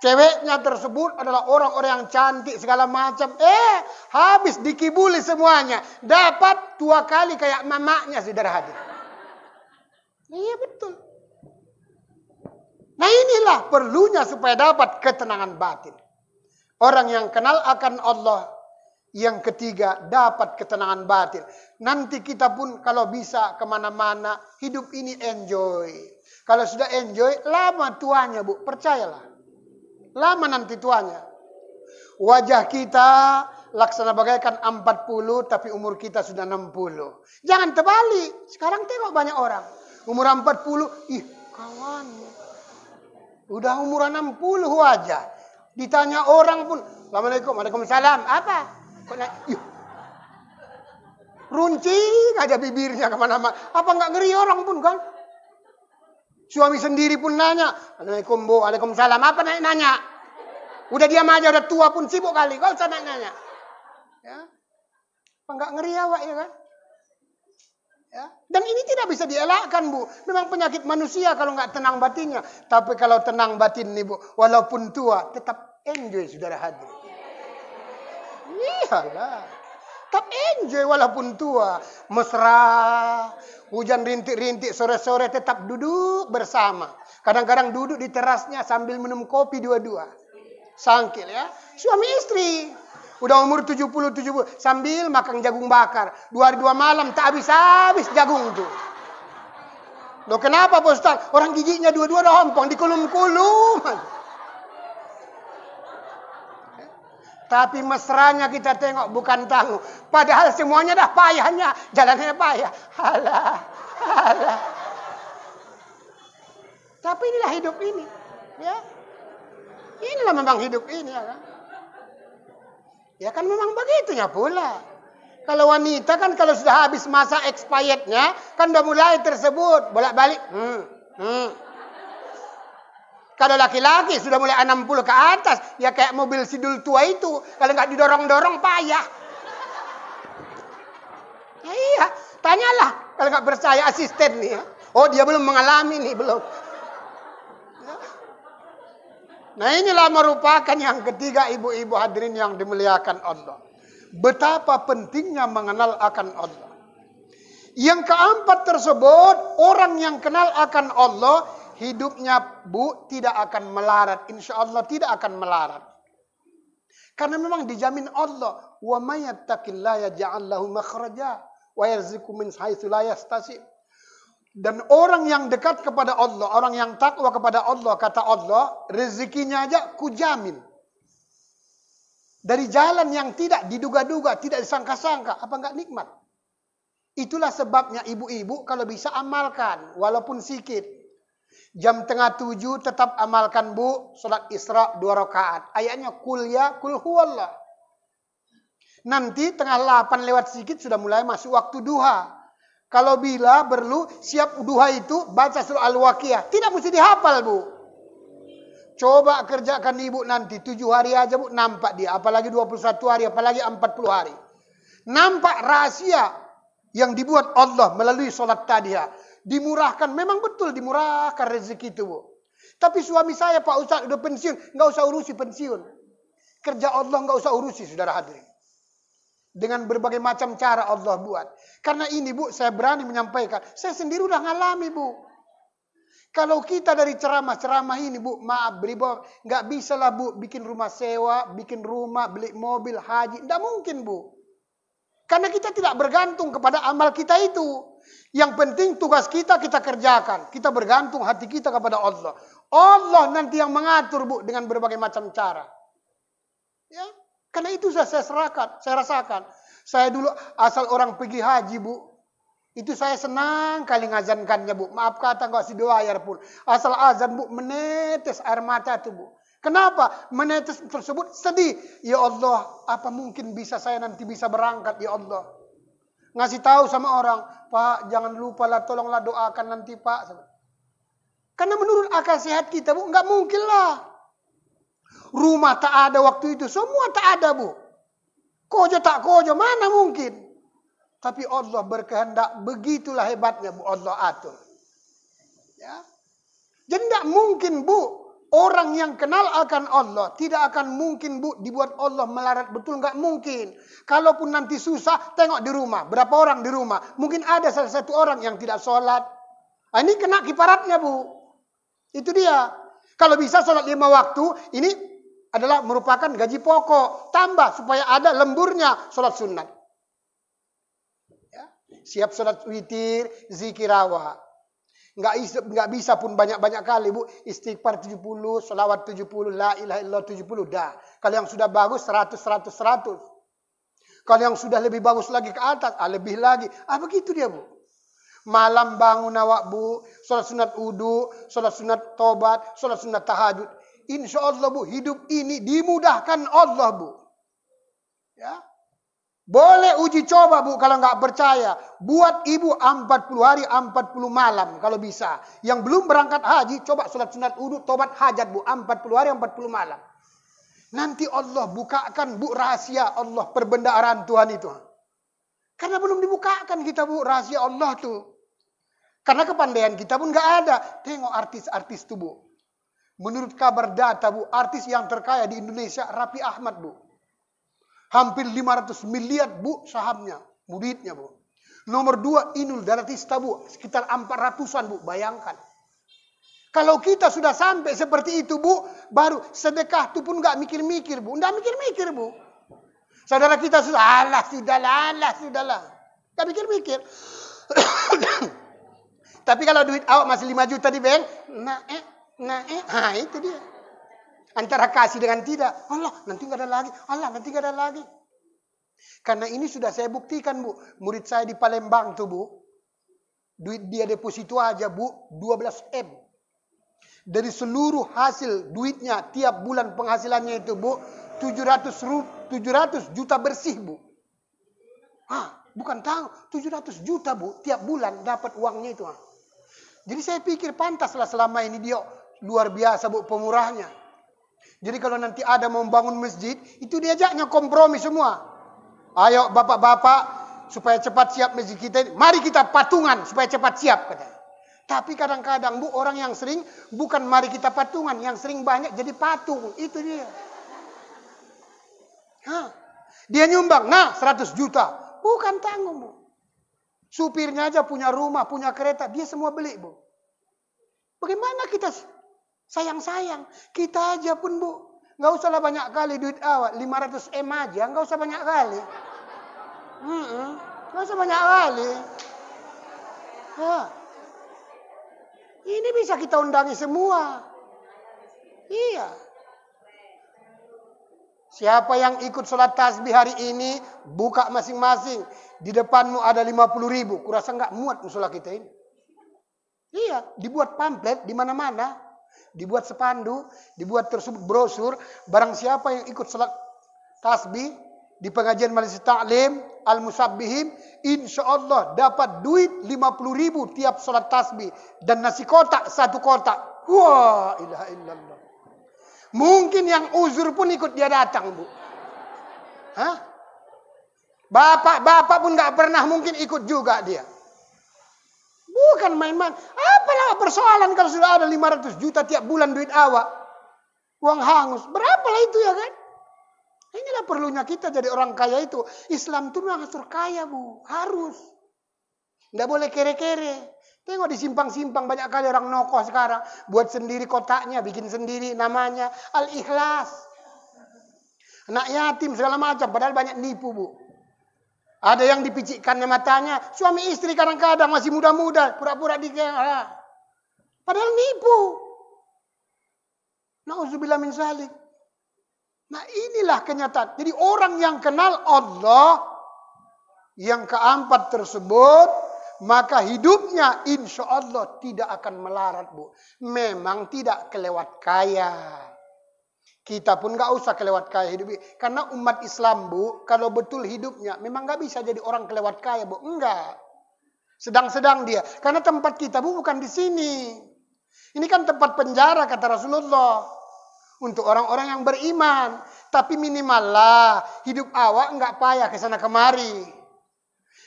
Ceweknya tersebut adalah orang-orang yang cantik segala macam. Eh, habis dikibuli semuanya. Dapat dua kali kayak mamaknya saudara hadir. Iya betul. Nah inilah perlunya supaya dapat ketenangan batin. Orang yang kenal akan Allah yang ketiga, dapat ketenangan batin. Nanti kita pun kalau bisa kemana-mana, hidup ini enjoy. Kalau sudah enjoy, lama tuanya bu, percayalah. Lama nanti tuanya. Wajah kita laksana bagaikan 40, tapi umur kita sudah 60. Jangan terbalik. Sekarang tengok banyak orang. Umur 40, ih kawan. Udah umur 60 wajah. Ditanya orang pun, Assalamualaikum, Waalaikumsalam. Apa? Kok Runcing aja bibirnya kemana-mana. Apa nggak ngeri orang pun kan? Suami sendiri pun nanya. Assalamualaikum bu, waalaikumsalam. Apa naik nanya? Udah diam aja, udah tua pun sibuk kali. Kau usah naik nanya. Ya. Apa nggak ngeri awak ya kan? Ya. Dan ini tidak bisa dielakkan bu. Memang penyakit manusia kalau nggak tenang batinnya. Tapi kalau tenang batin nih bu, walaupun tua tetap enjoy saudara hadir. Iyalah. Tetap enjoy walaupun tua. Mesra. Hujan rintik-rintik sore-sore tetap duduk bersama. Kadang-kadang duduk di terasnya sambil minum kopi dua-dua. Sangkil ya. Suami istri. Udah umur 70-70 sambil makan jagung bakar. Dua hari dua malam tak habis-habis jagung tuh. Loh kenapa Pak Ustaz? Orang giginya dua-dua dah hompong, dikulum-kulum. Tapi mesranya kita tengok bukan tahu. Padahal semuanya dah payahnya. Jalannya payah. Alah, alah. Tapi inilah hidup ini. Ya. Inilah memang hidup ini. Ya kan, ya kan memang begitunya pula. Kalau wanita kan kalau sudah habis masa expirednya. Kan udah mulai tersebut. Bolak-balik. Hmm, hmm, kalau laki-laki sudah mulai 60 ke atas, ya kayak mobil sidul tua itu. Kalau nggak didorong-dorong payah. Ya iya, tanyalah kalau nggak percaya asisten nih ya. Oh dia belum mengalami nih, belum. Ya. Nah inilah merupakan yang ketiga ibu-ibu hadirin yang dimuliakan Allah. Betapa pentingnya mengenal akan Allah. Yang keempat tersebut, orang yang kenal akan Allah hidupnya bu tidak akan melarat. Insya Allah tidak akan melarat. Karena memang dijamin Allah. Wa lahu wa min Dan orang yang dekat kepada Allah, orang yang takwa kepada Allah, kata Allah, rezekinya aja kujamin. Dari jalan yang tidak diduga-duga, tidak disangka-sangka, apa enggak nikmat? Itulah sebabnya ibu-ibu kalau bisa amalkan, walaupun sikit, Jam tengah tujuh tetap amalkan bu salat isra dua rakaat. Ayatnya kul ya kul huwallah. Nanti tengah delapan lewat sedikit sudah mulai masuk waktu duha. Kalau bila perlu siap duha itu baca surah Al-Waqiah. Tidak mesti dihafal bu. Coba kerjakan ibu nanti. Tujuh hari aja bu nampak dia. Apalagi dua puluh satu hari. Apalagi empat puluh hari. Nampak rahasia yang dibuat Allah melalui solat tadi ya dimurahkan. Memang betul dimurahkan rezeki itu, Bu. Tapi suami saya Pak Ustaz udah pensiun, nggak usah urusi pensiun. Kerja Allah nggak usah urusi, saudara hadirin. Dengan berbagai macam cara Allah buat. Karena ini Bu, saya berani menyampaikan. Saya sendiri udah ngalami Bu. Kalau kita dari ceramah-ceramah ini Bu, maaf beri nggak bisa lah Bu bikin rumah sewa, bikin rumah, beli mobil, haji, nggak mungkin Bu. Karena kita tidak bergantung kepada amal kita itu. Yang penting tugas kita kita kerjakan. Kita bergantung hati kita kepada Allah. Allah nanti yang mengatur bu dengan berbagai macam cara. Ya, karena itu saya, saya serahkan, saya rasakan. Saya dulu asal orang pergi haji bu, itu saya senang kali ngazankannya bu. Maaf kata nggak si doa air ya pun. Asal azan bu menetes air mata tuh bu. Kenapa? Menetes tersebut sedih. Ya Allah, apa mungkin bisa saya nanti bisa berangkat, ya Allah. Ngasih tahu sama orang, Pak, jangan lupa lah, tolonglah doakan nanti, Pak. Karena menurut akal sehat kita, Bu, nggak mungkin lah. Rumah tak ada waktu itu, semua tak ada, Bu. Kojo tak kojo, mana mungkin? Tapi Allah berkehendak, begitulah hebatnya, Bu. Allah atur. Ya. Jadi tidak mungkin, Bu, Orang yang kenal akan Allah tidak akan mungkin bu dibuat Allah melarat betul nggak mungkin. Kalaupun nanti susah, tengok di rumah berapa orang di rumah. Mungkin ada salah satu orang yang tidak sholat. Nah, ini kena kiparatnya bu. Itu dia. Kalau bisa sholat lima waktu, ini adalah merupakan gaji pokok. Tambah supaya ada lemburnya sholat sunat. Ya. Siap sholat witir, zikir awal. Nggak, bisa pun banyak-banyak kali bu. Istighfar 70, selawat 70, la ilaha illallah 70. Dah. Kalau yang sudah bagus 100, 100, 100. Kalau yang sudah lebih bagus lagi ke atas, ah, lebih lagi. Ah begitu dia bu. Malam bangun awak bu, sholat sunat udu, sholat sunat tobat, sholat sunat tahajud. Insya Allah bu, hidup ini dimudahkan Allah bu. Ya, boleh uji coba bu kalau nggak percaya. Buat ibu 40 hari 40 malam kalau bisa. Yang belum berangkat haji coba sholat sunat uduk tobat hajat bu 40 hari 40 malam. Nanti Allah bukakan bu rahasia Allah perbendaharaan Tuhan itu. Karena belum dibukakan kita bu rahasia Allah tuh. Karena kepandaian kita pun nggak ada. Tengok artis-artis tuh bu. Menurut kabar data bu artis yang terkaya di Indonesia Rapi Ahmad bu. Hampir 500 miliar bu sahamnya, muridnya bu. Nomor dua Inul Daratista bu, sekitar 400-an bu, bayangkan. Kalau kita sudah sampai seperti itu bu, baru sedekah itu pun nggak mikir-mikir bu, nggak mikir-mikir bu. Saudara kita sudah alah sudahlah, alah sudahlah, nggak mikir-mikir. Tapi kalau duit awak masih 5 juta di bank, nah eh, nah eh, ha, itu dia. Antara kasih dengan tidak. Allah, nanti nggak ada lagi. Allah, nanti nggak ada lagi. Karena ini sudah saya buktikan, Bu. Murid saya di Palembang tuh, Bu. Duit dia deposito aja, Bu. 12 M. Dari seluruh hasil duitnya, tiap bulan penghasilannya itu, Bu. 700, 700 juta bersih, Bu. Ah, bukan tahu. 700 juta, Bu. Tiap bulan dapat uangnya itu. Ha. Ah. Jadi saya pikir pantaslah selama ini dia luar biasa, Bu, pemurahnya. Jadi kalau nanti ada mau bangun masjid, itu diajaknya kompromi semua. Ayo bapak-bapak, supaya cepat siap masjid kita, mari kita patungan supaya cepat siap. Katanya. Tapi kadang-kadang bu orang yang sering bukan mari kita patungan, yang sering banyak jadi patung. Itu dia. Hah. Dia nyumbang, nah 100 juta. Bukan tanggung bu. Supirnya aja punya rumah, punya kereta, dia semua beli bu. Bagaimana kita Sayang-sayang. Kita aja pun bu. Nggak usahlah banyak kali duit awak. Ah, 500 M aja. Gak usah banyak kali. Mm -mm. Nggak usah banyak kali. Ha. Ini bisa kita undangi semua. Iya. Siapa yang ikut sholat tasbih hari ini, buka masing-masing. Di depanmu ada 50 ribu. Kurasa nggak muat musola kita ini. Iya, dibuat pamflet di mana-mana. Dibuat sepandu, dibuat tersebut brosur, barang siapa yang ikut salat tasbih di pengajian Malaysia Ta'lim, Al-Musabbihim, insya Allah dapat duit 50 ribu tiap salat tasbih. Dan nasi kotak, satu kotak. Wah, ilaha illallah. Mungkin yang uzur pun ikut dia datang, Bu. Hah? Bapak-bapak pun nggak pernah mungkin ikut juga dia. Bukan main-main. Apalah persoalan kalau sudah ada 500 juta tiap bulan duit awak. Uang hangus. Berapalah itu ya kan? Inilah perlunya kita jadi orang kaya itu. Islam itu harus kaya bu. Harus. Tidak boleh kere-kere. Tengok di simpang-simpang banyak kali orang noko sekarang. Buat sendiri kotaknya, bikin sendiri namanya. Al-ikhlas. Anak yatim segala macam. Padahal banyak nipu bu. Ada yang dipicikkannya matanya. Suami istri kadang-kadang masih muda-muda. Pura-pura dikira. Padahal nipu. Nauzubillah min salik. Nah inilah kenyataan. Jadi orang yang kenal Allah. Yang keempat tersebut. Maka hidupnya insya Allah tidak akan melarat bu. Memang tidak kelewat kaya. Kita pun nggak usah kelewat kaya hidup. Karena umat Islam, Bu, kalau betul hidupnya, memang nggak bisa jadi orang kelewat kaya, Bu. Enggak. Sedang-sedang dia. Karena tempat kita, Bu, bukan di sini. Ini kan tempat penjara, kata Rasulullah. Untuk orang-orang yang beriman. Tapi minimal lah, hidup awak nggak payah ke sana kemari.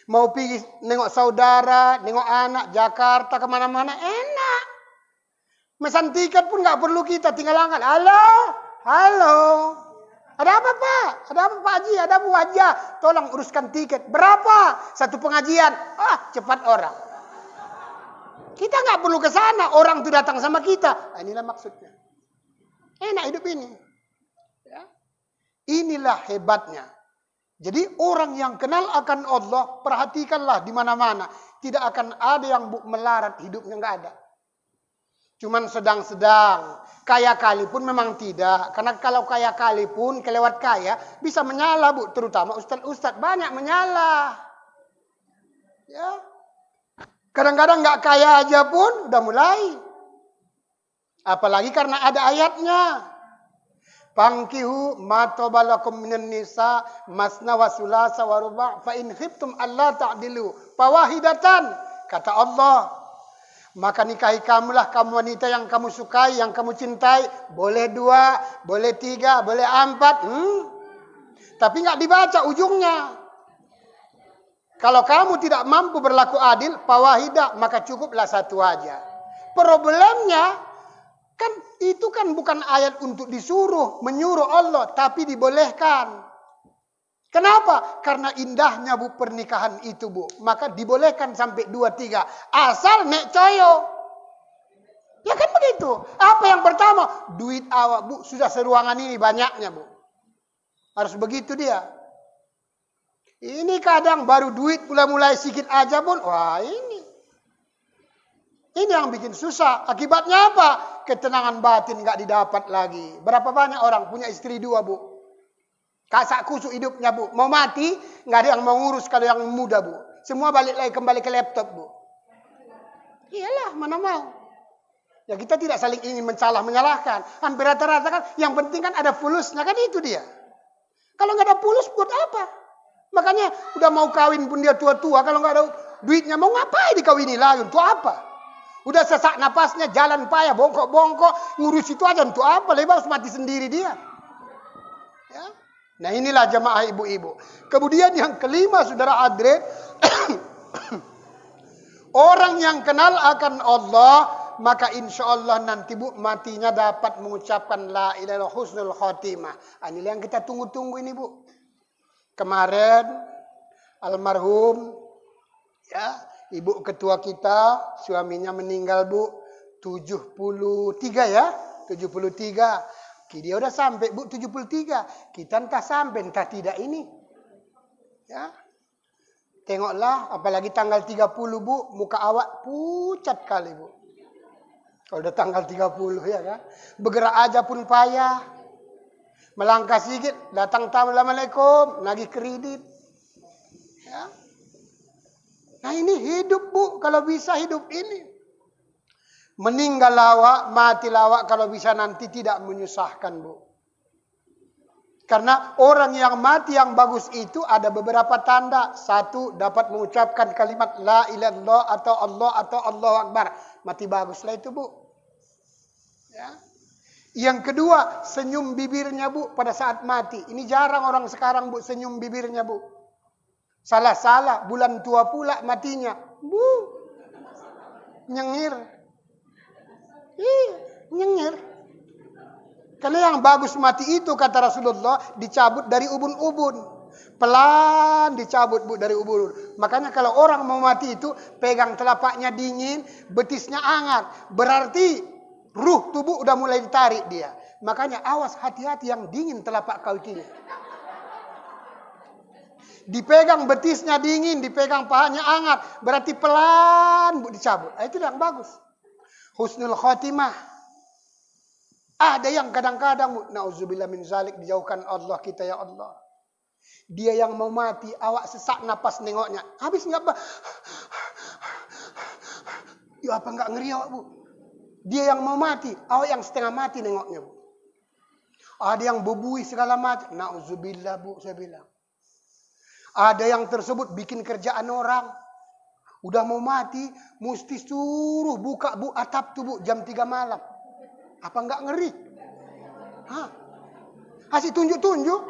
Mau pergi nengok saudara, nengok anak, Jakarta, kemana-mana, enak. Mesan tiket pun nggak perlu kita tinggal angkat. Allah, Halo. Ada apa Pak? Ada apa Pak Haji? Ada Bu Haja? Tolong uruskan tiket. Berapa? Satu pengajian. Ah, cepat orang. Kita nggak perlu ke sana. Orang itu datang sama kita. Nah, inilah maksudnya. Enak hidup ini. Ya. Inilah hebatnya. Jadi orang yang kenal akan Allah, perhatikanlah di mana-mana. Tidak akan ada yang melarat hidupnya nggak ada. Cuman sedang-sedang. Kaya kali pun memang tidak. Karena kalau kaya kali pun kelewat kaya bisa menyala bu. Terutama ustadz-ustadz banyak menyala. Ya. Kadang-kadang nggak -kadang kaya aja pun udah mulai. Apalagi karena ada ayatnya. Pangkihu matobalakum minan nisa masna wasulasa waruba fa in khiftum Allah ta'dilu pawahidatan kata Allah maka nikahi kamulah kamu wanita yang kamu sukai, yang kamu cintai. Boleh dua, boleh tiga, boleh empat. Hmm? Tapi nggak dibaca ujungnya. Kalau kamu tidak mampu berlaku adil, pawahida maka cukuplah satu aja. Problemnya, kan itu kan bukan ayat untuk disuruh, menyuruh Allah, tapi dibolehkan. Kenapa? Karena indahnya bu pernikahan itu bu. Maka dibolehkan sampai dua tiga. Asal nek coyo. Ya kan begitu. Apa yang pertama? Duit awak bu. Sudah seruangan ini banyaknya bu. Harus begitu dia. Ini kadang baru duit mulai-mulai sedikit aja pun. Wah ini. Ini yang bikin susah. Akibatnya apa? Ketenangan batin gak didapat lagi. Berapa banyak orang punya istri dua bu. Kasak kusuk hidupnya bu. Mau mati nggak ada yang mau ngurus kalau yang muda bu. Semua balik lagi kembali ke laptop bu. Iyalah mana mau. Ya kita tidak saling ingin mencalah menyalahkan. Hampir kan rata-rata kan yang penting kan ada fulusnya kan itu dia. Kalau nggak ada fulus buat apa? Makanya udah mau kawin pun dia tua-tua kalau nggak ada duitnya mau ngapain dikawini lagi untuk apa? Udah sesak napasnya, jalan payah, bongkok-bongkok, ngurus itu aja untuk apa? Lebih harus mati sendiri dia. Ya. Nah inilah jemaah ibu-ibu. Kemudian yang kelima saudara Adret. orang yang kenal akan Allah. Maka insya Allah nanti bu matinya dapat mengucapkan la ilaha husnul khotimah. Ah, inilah yang kita tunggu-tunggu ini bu. Kemarin almarhum ya ibu ketua kita suaminya meninggal bu 73 ya 73 dia udah sampai bu 73. Kita entah sampai entah tidak ini. Ya. Tengoklah apalagi tanggal 30 bu. Muka awak pucat kali bu. Kalau udah tanggal 30 ya kan. Bergerak aja pun payah. Melangkah sedikit. Datang tamu Assalamualaikum. Nagih kredit. Ya. Nah ini hidup bu. Kalau bisa hidup ini. Meninggal lawak, mati lawak kalau bisa nanti tidak menyusahkan bu. Karena orang yang mati yang bagus itu ada beberapa tanda. Satu, dapat mengucapkan kalimat La ilaha illallah atau Allah atau Allah Akbar. Mati baguslah itu bu. Ya. Yang kedua, senyum bibirnya bu pada saat mati. Ini jarang orang sekarang bu senyum bibirnya bu. Salah-salah, bulan tua pula matinya. Bu, nyengir. Ih, iya, nyengir. Karena yang bagus mati itu kata Rasulullah dicabut dari ubun-ubun. Pelan dicabut bu dari ubun. ubun Makanya kalau orang mau mati itu pegang telapaknya dingin, betisnya hangat. Berarti ruh tubuh udah mulai ditarik dia. Makanya awas hati-hati yang dingin telapak ini. Dipegang betisnya dingin, dipegang pahanya hangat. Berarti pelan bu dicabut. Nah, itu yang bagus husnul khotimah. Ada yang kadang-kadang nauzubillah min zalik dijauhkan Allah kita ya Allah. Dia yang mau mati, awak sesak napas nengoknya. Habis enggak apa? Ya apa nggak ngeri awak bu? Dia yang mau mati, awak yang setengah mati nengoknya bu. Ada yang bubui segala macam. Nauzubillah bu, saya bilang. Ada yang tersebut bikin kerjaan orang. Udah mau mati, mesti suruh buka bu atap tubuh jam 3 malam. Apa enggak ngeri? Hah? Kasih tunjuk-tunjuk.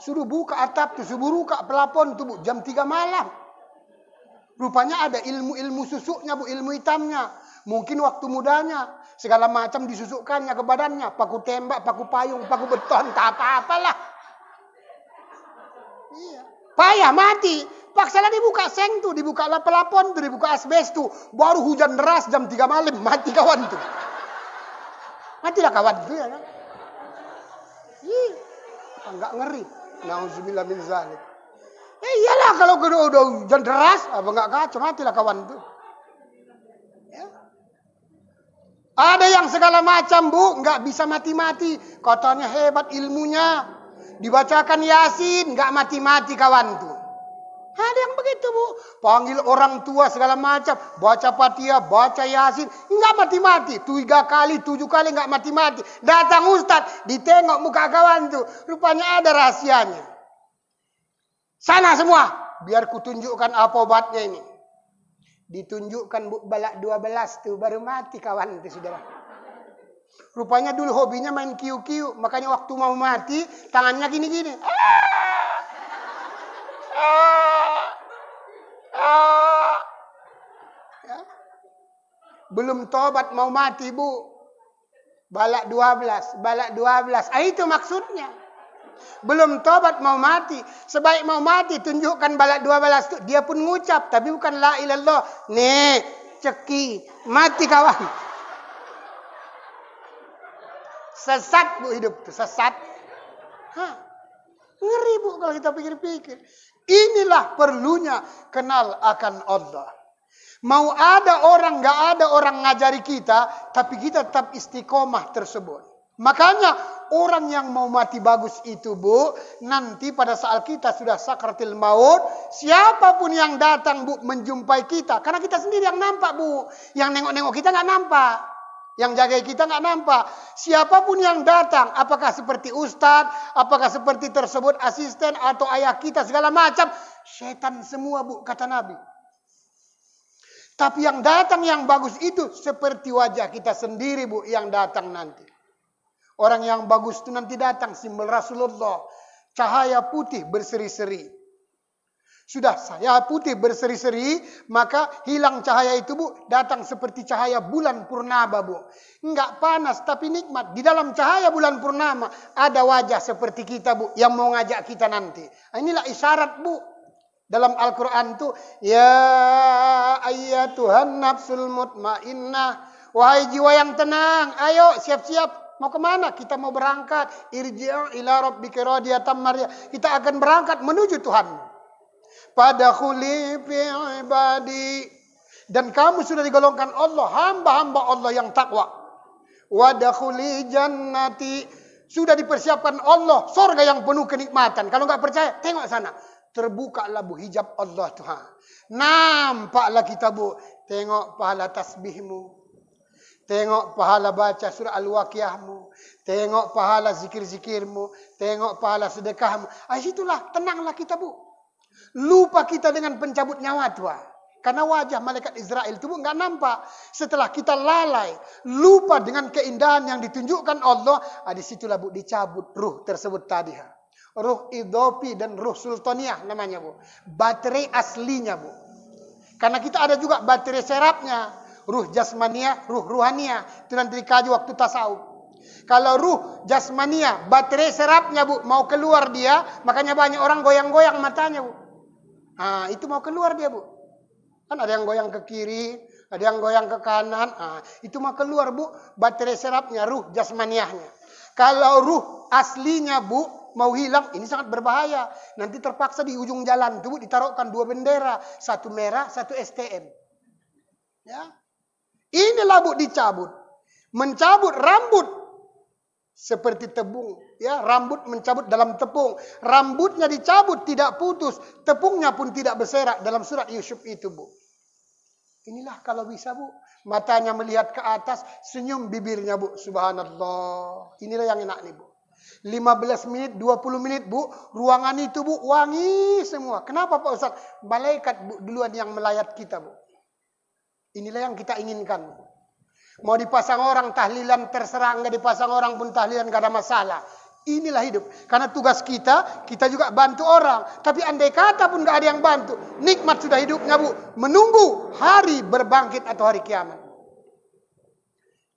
Suruh buka atap tuh, suruh buka pelapon tubuh jam 3 malam. Rupanya ada ilmu-ilmu susuknya bu, ilmu hitamnya. Mungkin waktu mudanya, segala macam disusukkannya ke badannya. Paku tembak, paku payung, paku beton, tak apa-apalah. Iya payah mati. Paksa lagi buka seng tuh, dibuka pelapon tuh, dibuka asbes tuh. Baru hujan deras jam 3 malam, mati kawan tuh. Matilah kawan tuh ya kan? Ih, enggak ngeri. Nauzubillah min zalik. Eh ya iyalah kalau udah, udah hujan deras, apa enggak kacau, matilah kawan tuh. Ya. Ada yang segala macam bu, enggak bisa mati-mati. Katanya hebat ilmunya, Dibacakan Yasin, nggak mati-mati kawan tuh. Ada yang begitu bu, panggil orang tua segala macam, baca patia, baca yasin, nggak mati-mati, tiga kali, tujuh kali nggak mati-mati. Datang ustad, ditengok muka kawan tuh, rupanya ada rahasianya. Sana semua, biar kutunjukkan apa obatnya ini. Ditunjukkan bu balak dua belas tuh baru mati kawan itu saudara. Rupanya dulu hobinya main kiu-kiu, makanya waktu mau mati tangannya gini-gini. Ah! Ah! Ah! Ya. Belum tobat mau mati bu. Balak 12, balak 12. Ah, itu maksudnya. Belum tobat mau mati. Sebaik mau mati tunjukkan balak 12 itu. Dia pun ngucap tapi bukan la ilallah. Nih, ceki, mati kawan. Sesat bu hidup tuh, sesat. Hah. Ngeri bu kalau kita pikir-pikir. Inilah perlunya kenal akan Allah. Mau ada orang, gak ada orang ngajari kita, tapi kita tetap istiqomah tersebut. Makanya orang yang mau mati bagus itu bu, nanti pada saat kita sudah sakratil maut, siapapun yang datang bu menjumpai kita, karena kita sendiri yang nampak bu, yang nengok-nengok kita gak nampak. Yang jaga kita nggak nampak. Siapapun yang datang, apakah seperti ustadz, apakah seperti tersebut asisten atau ayah kita segala macam, setan semua bu kata Nabi. Tapi yang datang yang bagus itu seperti wajah kita sendiri bu yang datang nanti. Orang yang bagus itu nanti datang simbol Rasulullah. Cahaya putih berseri-seri. Sudah saya putih berseri-seri, maka hilang cahaya itu bu, datang seperti cahaya bulan purnama bu. Enggak panas tapi nikmat. Di dalam cahaya bulan purnama ada wajah seperti kita bu, yang mau ngajak kita nanti. Nah, inilah isyarat bu. Dalam Al-Quran tuh, Ya ayat Tuhan nafsul mutmainnah. Wahai jiwa yang tenang, ayo siap-siap Mau kemana? Kita mau berangkat. Irji'a ila rabbika radiyatan Kita akan berangkat menuju Tuhanmu pada fi ibadi dan kamu sudah digolongkan Allah hamba-hamba Allah yang takwa wadakhuli jannati sudah dipersiapkan Allah surga yang penuh kenikmatan kalau nggak percaya tengok sana terbuka labu hijab Allah Tuhan nampaklah kita bu tengok pahala tasbihmu Tengok pahala baca surah al waqiyahmu Tengok pahala zikir-zikirmu. Tengok pahala sedekahmu. Ah, situlah tenanglah kita bu. Lupa kita dengan pencabut nyawa tua. Karena wajah malaikat Israel itu nggak nampak. Setelah kita lalai, lupa dengan keindahan yang ditunjukkan Allah, ah, disitulah bu dicabut ruh tersebut tadi. Ruh idopi dan ruh sultaniah namanya bu. Baterai aslinya bu. Karena kita ada juga baterai serapnya. Ruh jasmania, ruh ruhania. Itu nanti dikaji waktu tasawuf. Kalau ruh jasmania, baterai serapnya bu, mau keluar dia, makanya banyak orang goyang-goyang matanya bu ah itu mau keluar dia, Bu. Kan ada yang goyang ke kiri, ada yang goyang ke kanan. ah itu mau keluar, Bu, baterai serapnya, ruh jasmaniahnya. Kalau ruh aslinya, Bu, mau hilang, ini sangat berbahaya. Nanti terpaksa di ujung jalan Bu, ditaruhkan dua bendera, satu merah, satu STM. Ya. Inilah Bu dicabut. Mencabut rambut seperti tepung ya rambut mencabut dalam tepung rambutnya dicabut tidak putus tepungnya pun tidak berserak dalam surat Yusuf itu Bu inilah kalau bisa Bu matanya melihat ke atas senyum bibirnya Bu subhanallah inilah yang enak nih Bu 15 menit 20 menit Bu ruangan itu Bu wangi semua kenapa Pak Ustaz malaikat Bu duluan yang melayat kita Bu inilah yang kita inginkan Bu Mau dipasang orang tahlilan terserah, nggak dipasang orang pun tahlilan gak ada masalah. Inilah hidup. Karena tugas kita, kita juga bantu orang. Tapi andai kata pun nggak ada yang bantu, nikmat sudah hidupnya bu. Menunggu hari berbangkit atau hari kiamat.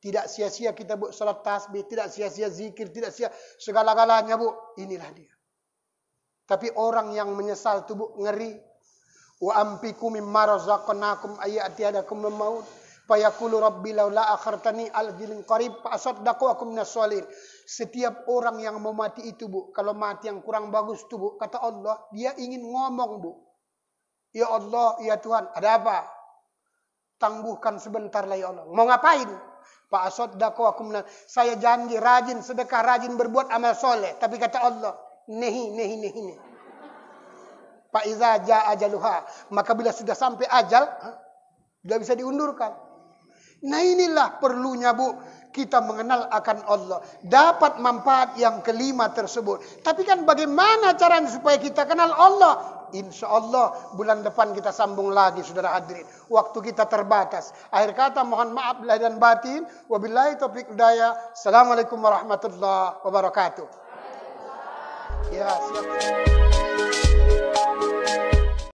Tidak sia-sia kita bu salat tasbih, tidak sia-sia zikir, tidak sia segala-galanya bu. Inilah dia. Tapi orang yang menyesal tubuh ngeri. Wa ampiku mimma razaqnakum ayati adakum maut Fayaqulu rabbi laula akhartani al jilin qarib asaddaku akum nasolin. Setiap orang yang mau mati itu bu, kalau mati yang kurang bagus tuh bu, kata Allah, dia ingin ngomong bu. Ya Allah, ya Tuhan, ada apa? Tangguhkan sebentar lah ya Allah. Mau ngapain? Pak Asad daku akum Saya janji rajin sedekah, rajin berbuat amal soleh. Tapi kata Allah, nehi, nehi, nehi, nehi. Pak Iza aja ajaluha. Maka bila sudah sampai ajal, sudah bisa diundurkan. Nah inilah perlunya bu kita mengenal akan Allah. Dapat manfaat yang kelima tersebut. Tapi kan bagaimana caranya supaya kita kenal Allah? Insya Allah bulan depan kita sambung lagi saudara hadirin. Waktu kita terbatas. Akhir kata mohon maaf lahir dan batin. Wabillahi topik daya. Assalamualaikum warahmatullahi wabarakatuh. Ya, siap.